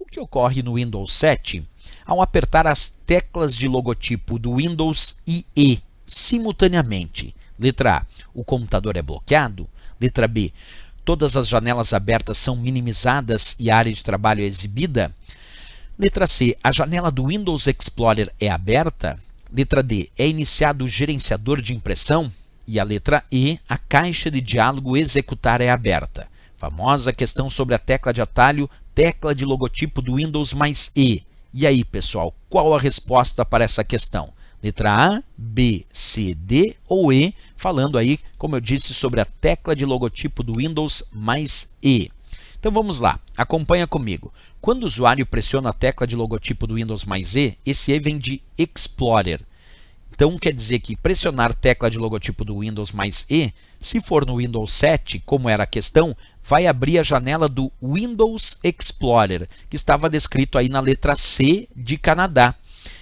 O que ocorre no Windows 7? Ao apertar as teclas de logotipo do Windows e simultaneamente, letra A, o computador é bloqueado, letra B, todas as janelas abertas são minimizadas e a área de trabalho é exibida, letra C, a janela do Windows Explorer é aberta, letra D, é iniciado o gerenciador de impressão, e a letra E, a caixa de diálogo executar é aberta. Famosa questão sobre a tecla de atalho tecla de logotipo do Windows mais E. E aí, pessoal, qual a resposta para essa questão? Letra A, B, C, D ou E, falando aí, como eu disse, sobre a tecla de logotipo do Windows mais E. Então vamos lá, acompanha comigo. Quando o usuário pressiona a tecla de logotipo do Windows mais E, esse E vem de Explorer. Então quer dizer que pressionar tecla de logotipo do Windows mais E, se for no Windows 7, como era a questão, vai abrir a janela do Windows Explorer, que estava descrito aí na letra C de Canadá.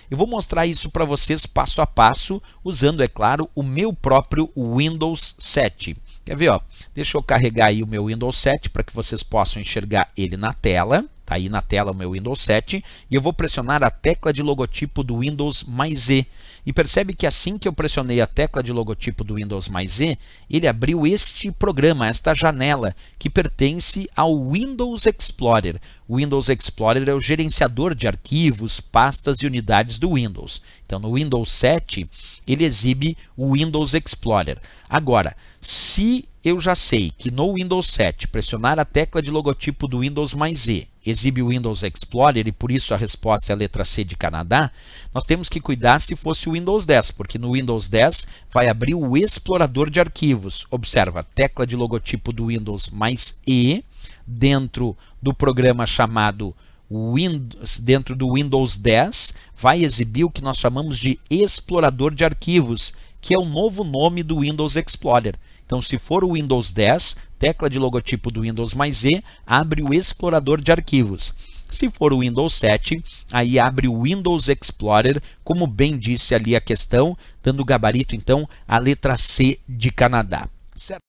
Eu vou mostrar isso para vocês passo a passo, usando, é claro, o meu próprio Windows 7. Quer ver? Ó? Deixa eu carregar aí o meu Windows 7 para que vocês possam enxergar ele na tela. Está aí na tela o meu Windows 7 e eu vou pressionar a tecla de logotipo do Windows mais E. E percebe que assim que eu pressionei a tecla de logotipo do Windows mais E, ele abriu este programa, esta janela, que pertence ao Windows Explorer. O Windows Explorer é o gerenciador de arquivos, pastas e unidades do Windows. Então, no Windows 7, ele exibe o Windows Explorer. Agora, se eu já sei que no Windows 7 pressionar a tecla de logotipo do Windows mais E exibe o Windows Explorer e por isso a resposta é a letra C de Canadá, nós temos que cuidar se fosse o Windows 10, porque no Windows 10 vai abrir o explorador de arquivos. Observa, tecla de logotipo do Windows mais E, dentro do programa chamado Windows, dentro do Windows 10, vai exibir o que nós chamamos de explorador de arquivos, que é o novo nome do Windows Explorer. Então, se for o Windows 10, tecla de logotipo do Windows mais E, abre o explorador de arquivos. Se for o Windows 7, aí abre o Windows Explorer, como bem disse ali a questão, dando gabarito então a letra C de Canadá. Certo?